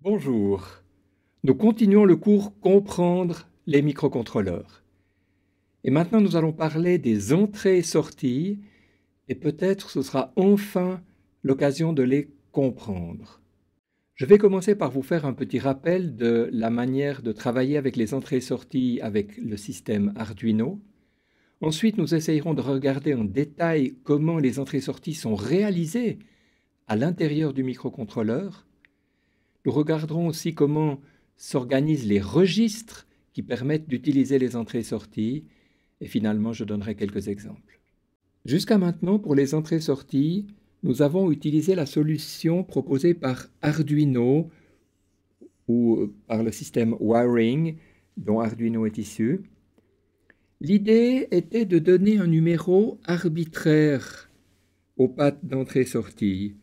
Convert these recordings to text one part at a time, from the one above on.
Bonjour. Nous continuons le cours Comprendre les microcontrôleurs. Et maintenant, nous allons parler des entrées et sorties, et peut-être ce sera enfin l'occasion de les comprendre. Je vais commencer par vous faire un petit rappel de la manière de travailler avec les entrées et sorties avec le système Arduino. Ensuite, nous essayerons de regarder en détail comment les entrées sorties sont réalisées à l'intérieur du microcontrôleur nous regarderons aussi comment s'organisent les registres qui permettent d'utiliser les entrées sorties. Et finalement, je donnerai quelques exemples. Jusqu'à maintenant, pour les entrées sorties, nous avons utilisé la solution proposée par Arduino ou euh, par le système Wiring dont Arduino est issu. L'idée était de donner un numéro arbitraire aux pattes d'entrée-sortie.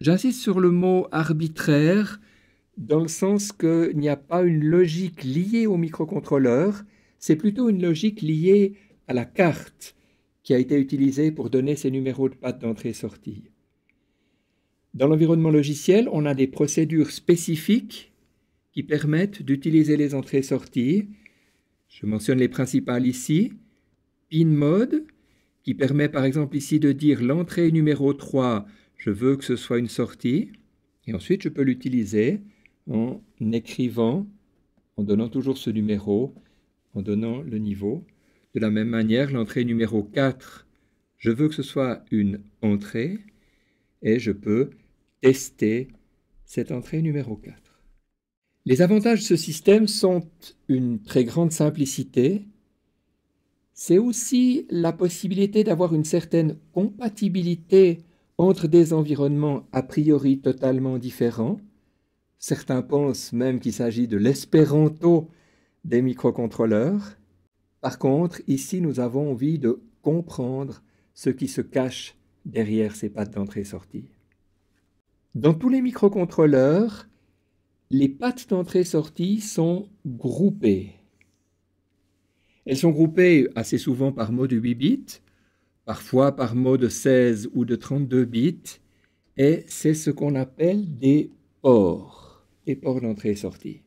J'insiste sur le mot arbitraire dans le sens qu'il n'y a pas une logique liée au microcontrôleur, c'est plutôt une logique liée à la carte qui a été utilisée pour donner ces numéros de pattes d'entrée-sortie. Dans l'environnement logiciel, on a des procédures spécifiques qui permettent d'utiliser les entrées-sorties. Je mentionne les principales ici. Pin mode, qui permet par exemple ici de dire l'entrée numéro 3 je veux que ce soit une sortie, et ensuite je peux l'utiliser en écrivant, en donnant toujours ce numéro, en donnant le niveau. De la même manière, l'entrée numéro 4, je veux que ce soit une entrée, et je peux tester cette entrée numéro 4. Les avantages de ce système sont une très grande simplicité. C'est aussi la possibilité d'avoir une certaine compatibilité entre des environnements a priori totalement différents. Certains pensent même qu'il s'agit de l'espéranto des microcontrôleurs. Par contre, ici, nous avons envie de comprendre ce qui se cache derrière ces pattes d'entrée-sortie. Dans tous les microcontrôleurs, les pattes d'entrée-sortie sont groupées. Elles sont groupées assez souvent par mot de 8 bits, parfois par mot de 16 ou de 32 bits, et c'est ce qu'on appelle des ports, des ports d'entrée et sortie.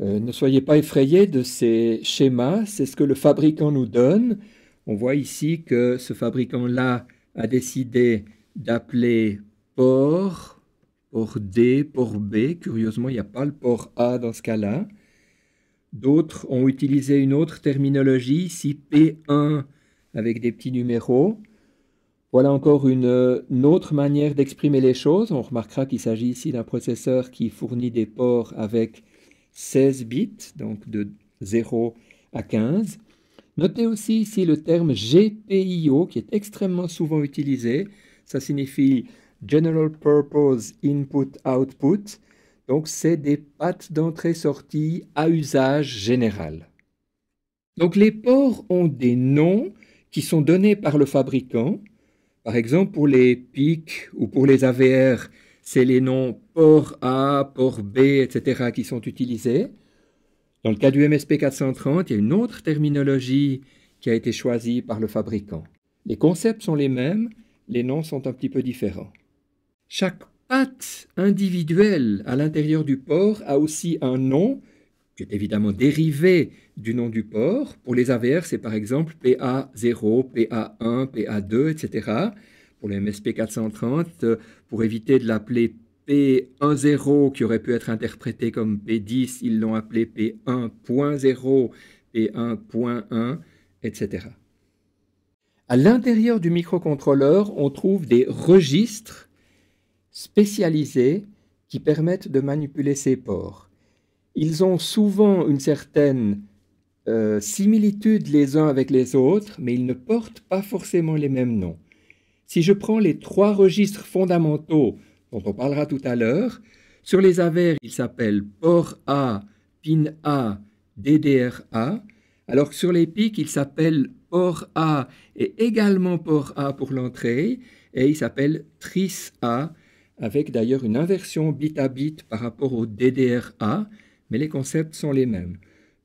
Euh, ne soyez pas effrayés de ces schémas, c'est ce que le fabricant nous donne. On voit ici que ce fabricant-là a décidé d'appeler port, port D, port B. Curieusement, il n'y a pas le port A dans ce cas-là. D'autres ont utilisé une autre terminologie, ici P1 avec des petits numéros. Voilà encore une, autre manière d'exprimer les choses. On remarquera qu'il s'agit ici d'un processeur qui fournit des ports avec 16 bits, donc de 0 à 15. Notez aussi ici le terme GPIO qui est extrêmement souvent utilisé. Ça signifie General Purpose Input Output. Donc c'est des pattes d'entrée-sortie à usage général. Donc les ports ont des noms qui sont donnés par le fabricant. Par exemple, pour les pics ou pour les AVR, c'est les noms port A, port B, etc. qui sont utilisés. Dans le cas du MSP 430, il y a une autre terminologie qui a été choisie par le fabricant. Les concepts sont les mêmes, les noms sont un petit peu différents. Chaque patte individuelle à l'intérieur du port a aussi un nom qui est évidemment dérivé du nom du port. Pour les AVR, c'est par exemple PA0, PA1, PA2, etc. Pour le MSP 430, pour éviter de l'appeler P10 qui aurait pu être interprété comme P10, ils l'ont appelé P1.0, P1.1, etc. À l'intérieur du microcontrôleur, on trouve des registres spécialisés qui permettent de manipuler ces ports ils ont souvent une certaine euh, similitude les uns avec les autres, mais ils ne portent pas forcément les mêmes noms. Si je prends les trois registres fondamentaux dont on parlera tout à l'heure, sur les avers, ils s'appellent port A, PIN A, DDR A, alors que sur les pics, ils s'appellent port A et également port A pour l'entrée, et ils s'appellent TRIS A, avec d'ailleurs une inversion bit à bit par rapport au DDR A, mais les concepts sont les mêmes.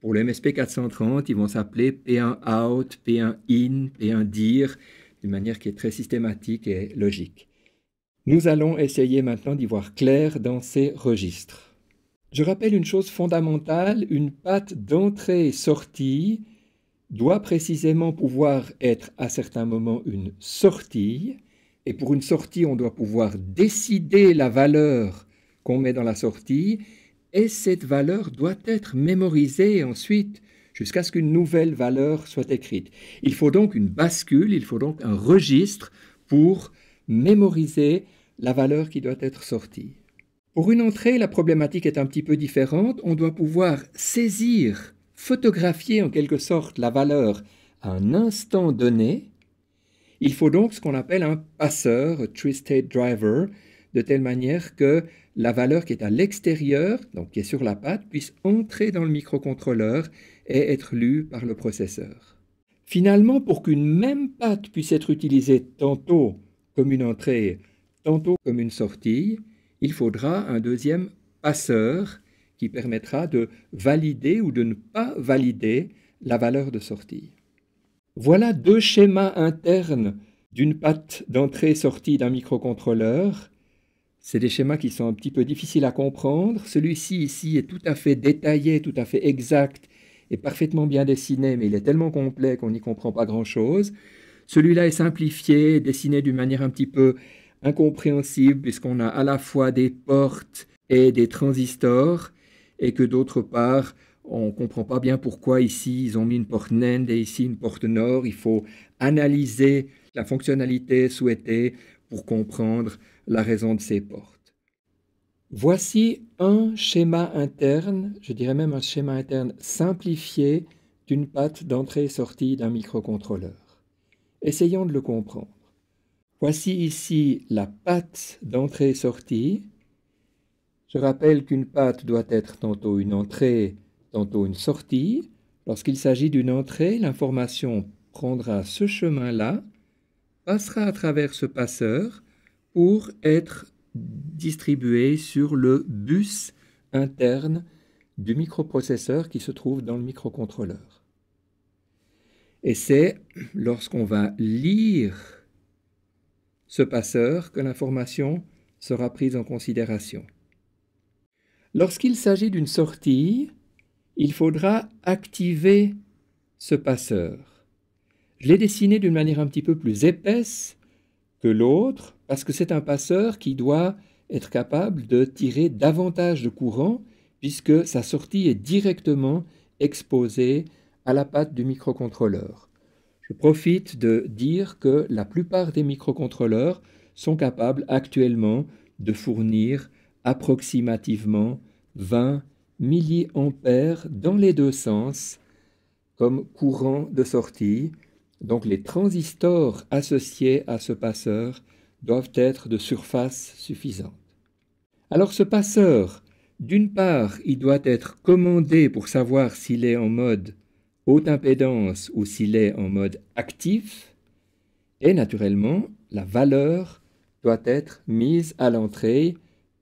Pour le MSP 430, ils vont s'appeler P1 out, P1 in, P1 dir, d'une manière qui est très systématique et logique. Nous allons essayer maintenant d'y voir clair dans ces registres. Je rappelle une chose fondamentale, une patte d'entrée et sortie doit précisément pouvoir être à certains moments une sortie, et pour une sortie, on doit pouvoir décider la valeur qu'on met dans la sortie, et cette valeur doit être mémorisée ensuite jusqu'à ce qu'une nouvelle valeur soit écrite. Il faut donc une bascule, il faut donc un registre pour mémoriser la valeur qui doit être sortie. Pour une entrée, la problématique est un petit peu différente. On doit pouvoir saisir, photographier en quelque sorte la valeur à un instant donné. Il faut donc ce qu'on appelle un passeur, un state driver, de telle manière que la valeur qui est à l'extérieur, donc qui est sur la pâte, puisse entrer dans le microcontrôleur et être lue par le processeur. Finalement, pour qu'une même pâte puisse être utilisée tantôt comme une entrée, tantôt comme une sortie, il faudra un deuxième passeur qui permettra de valider ou de ne pas valider la valeur de sortie. Voilà deux schémas internes d'une patte d'entrée-sortie d'un microcontrôleur c'est des schémas qui sont un petit peu difficiles à comprendre. Celui-ci ici est tout à fait détaillé, tout à fait exact et parfaitement bien dessiné, mais il est tellement complet qu'on n'y comprend pas grand-chose. Celui-là est simplifié, dessiné d'une manière un petit peu incompréhensible, puisqu'on a à la fois des portes et des transistors, et que d'autre part, on ne comprend pas bien pourquoi ici ils ont mis une porte NAND et ici une porte NOR. Il faut analyser la fonctionnalité souhaitée pour comprendre la raison de ces portes. Voici un schéma interne, je dirais même un schéma interne simplifié d'une patte d'entrée et sortie d'un microcontrôleur. Essayons de le comprendre. Voici ici la patte d'entrée et sortie. Je rappelle qu'une patte doit être tantôt une entrée, tantôt une sortie. Lorsqu'il s'agit d'une entrée, l'information prendra ce chemin-là, passera à travers ce passeur pour être distribué sur le bus interne du microprocesseur qui se trouve dans le microcontrôleur. Et c'est lorsqu'on va lire ce passeur que l'information sera prise en considération. Lorsqu'il s'agit d'une sortie, il faudra activer ce passeur. Je l'ai dessiné d'une manière un petit peu plus épaisse que l'autre, parce que c'est un passeur qui doit être capable de tirer davantage de courant, puisque sa sortie est directement exposée à la patte du microcontrôleur. Je profite de dire que la plupart des microcontrôleurs sont capables actuellement de fournir approximativement 20 milliampères dans les deux sens comme courant de sortie, donc les transistors associés à ce passeur doivent être de surface suffisante. Alors ce passeur, d'une part, il doit être commandé pour savoir s'il est en mode haute impédance ou s'il est en mode actif, et naturellement, la valeur doit être mise à l'entrée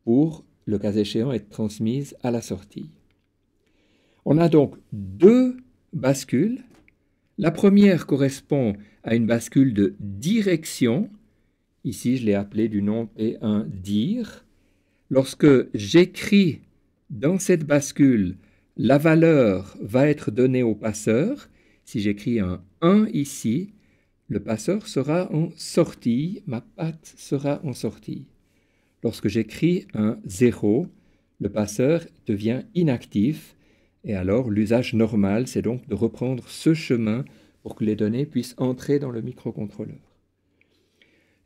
pour, le cas échéant, être transmise à la sortie. On a donc deux bascules la première correspond à une bascule de direction. Ici, je l'ai appelée du nom P1 dire. Lorsque j'écris dans cette bascule, la valeur va être donnée au passeur. Si j'écris un 1 ici, le passeur sera en sortie, ma patte sera en sortie. Lorsque j'écris un 0, le passeur devient inactif et alors, l'usage normal, c'est donc de reprendre ce chemin pour que les données puissent entrer dans le microcontrôleur.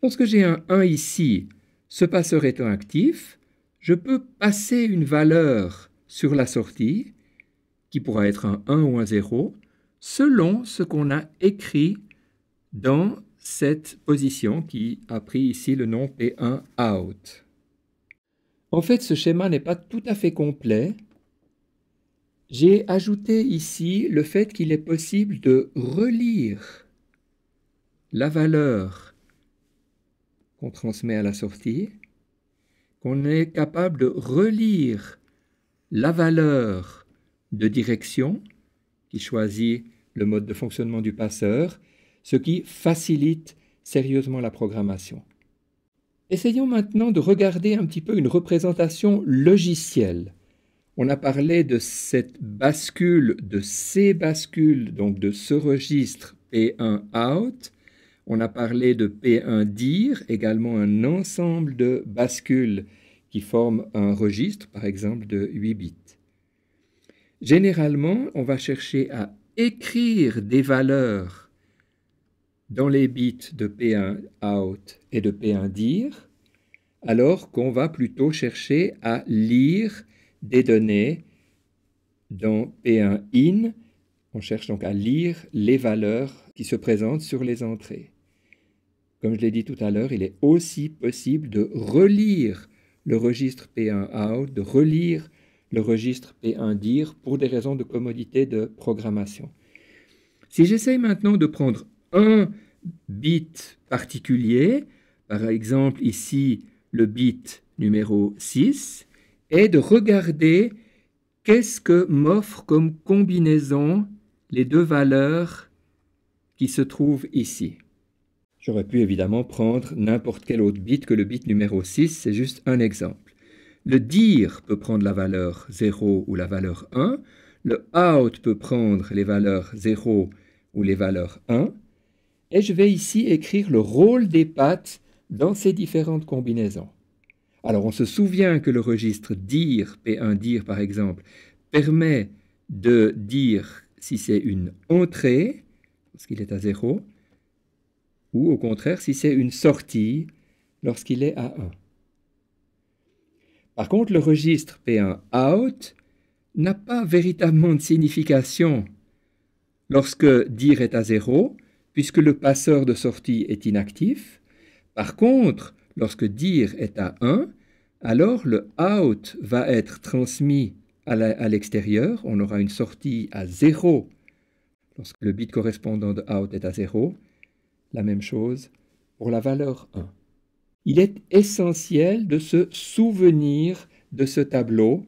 Lorsque j'ai un 1 ici, ce passeur étant actif, je peux passer une valeur sur la sortie, qui pourra être un 1 ou un 0, selon ce qu'on a écrit dans cette position qui a pris ici le nom P1 out. En fait, ce schéma n'est pas tout à fait complet j'ai ajouté ici le fait qu'il est possible de relire la valeur qu'on transmet à la sortie, qu'on est capable de relire la valeur de direction qui choisit le mode de fonctionnement du passeur, ce qui facilite sérieusement la programmation. Essayons maintenant de regarder un petit peu une représentation logicielle on a parlé de cette bascule, de ces bascules, donc de ce registre P1 out. On a parlé de P1 dire, également un ensemble de bascules qui forment un registre, par exemple de 8 bits. Généralement, on va chercher à écrire des valeurs dans les bits de P1 out et de P1 dire, alors qu'on va plutôt chercher à lire des données dans P1 in. On cherche donc à lire les valeurs qui se présentent sur les entrées. Comme je l'ai dit tout à l'heure, il est aussi possible de relire le registre P1 out, de relire le registre P1 dir pour des raisons de commodité de programmation. Si j'essaye maintenant de prendre un bit particulier, par exemple ici le bit numéro 6, est de regarder qu'est-ce que m'offrent comme combinaison les deux valeurs qui se trouvent ici. J'aurais pu évidemment prendre n'importe quel autre bit que le bit numéro 6, c'est juste un exemple. Le dire peut prendre la valeur 0 ou la valeur 1, le out peut prendre les valeurs 0 ou les valeurs 1, et je vais ici écrire le rôle des pattes dans ces différentes combinaisons. Alors on se souvient que le registre dire, P1 DIR, par exemple, permet de dire si c'est une entrée, lorsqu'il est à 0, ou au contraire si c'est une sortie, lorsqu'il est à 1. Par contre, le registre P1 out n'a pas véritablement de signification lorsque dire est à 0, puisque le passeur de sortie est inactif. Par contre, Lorsque dire est à 1, alors le out va être transmis à l'extérieur. On aura une sortie à 0 lorsque le bit correspondant de out est à 0. La même chose pour la valeur 1. Il est essentiel de se souvenir de ce tableau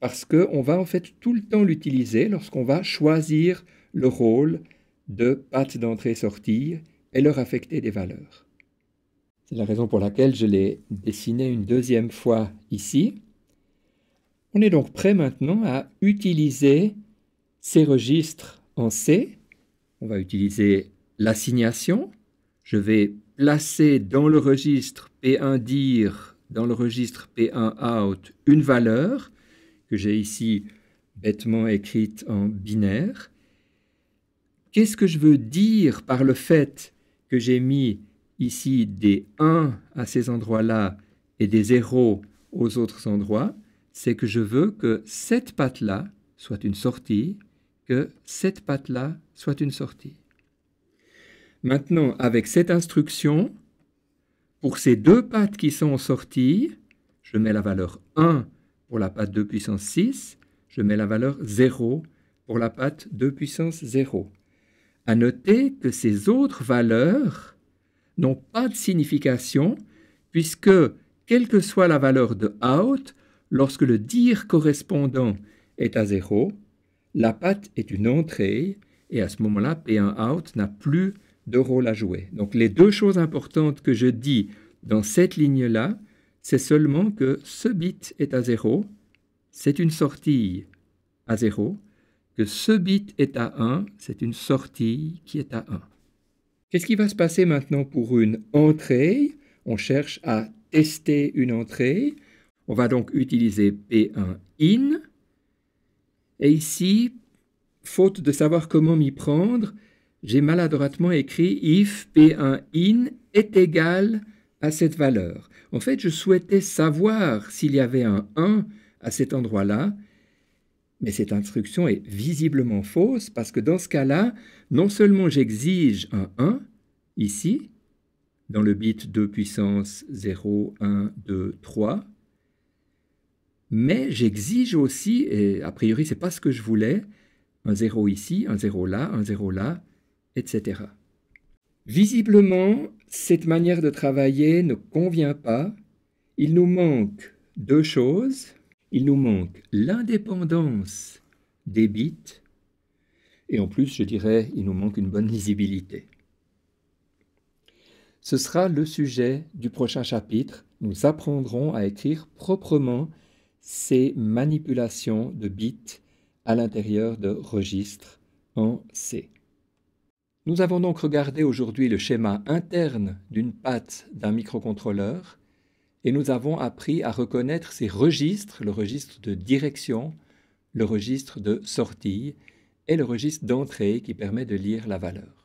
parce qu'on va en fait tout le temps l'utiliser lorsqu'on va choisir le rôle de pattes d'entrée-sortie et leur affecter des valeurs. C'est la raison pour laquelle je l'ai dessiné une deuxième fois ici. On est donc prêt maintenant à utiliser ces registres en C. On va utiliser l'assignation. Je vais placer dans le registre P1 dir dans le registre P1 out, une valeur que j'ai ici bêtement écrite en binaire. Qu'est-ce que je veux dire par le fait que j'ai mis ici des 1 à ces endroits-là et des 0 aux autres endroits, c'est que je veux que cette patte-là soit une sortie, que cette patte-là soit une sortie. Maintenant, avec cette instruction, pour ces deux pattes qui sont en sortie, je mets la valeur 1 pour la patte 2 puissance 6, je mets la valeur 0 pour la patte 2 puissance 0. À noter que ces autres valeurs n'ont pas de signification puisque, quelle que soit la valeur de out, lorsque le dire correspondant est à zéro, la patte est une entrée et à ce moment-là, P1 out n'a plus de rôle à jouer. Donc les deux choses importantes que je dis dans cette ligne-là, c'est seulement que ce bit est à zéro, c'est une sortie à 0, que ce bit est à 1, c'est une sortie qui est à 1. Qu'est-ce qui va se passer maintenant pour une entrée On cherche à tester une entrée. On va donc utiliser P1 in. Et ici, faute de savoir comment m'y prendre, j'ai maladroitement écrit if P1 in est égal à cette valeur. En fait, je souhaitais savoir s'il y avait un 1 à cet endroit-là, mais cette instruction est visiblement fausse parce que dans ce cas-là, non seulement j'exige un 1 ici, dans le bit 2 puissance 0, 1, 2, 3, mais j'exige aussi, et a priori n'est pas ce que je voulais, un 0 ici, un 0 là, un 0 là, etc. Visiblement, cette manière de travailler ne convient pas. Il nous manque deux choses il nous manque l'indépendance des bits, et en plus, je dirais, il nous manque une bonne lisibilité. Ce sera le sujet du prochain chapitre. Nous apprendrons à écrire proprement ces manipulations de bits à l'intérieur de registres en C. Nous avons donc regardé aujourd'hui le schéma interne d'une patte d'un microcontrôleur et nous avons appris à reconnaître ces registres, le registre de direction, le registre de sortie et le registre d'entrée qui permet de lire la valeur.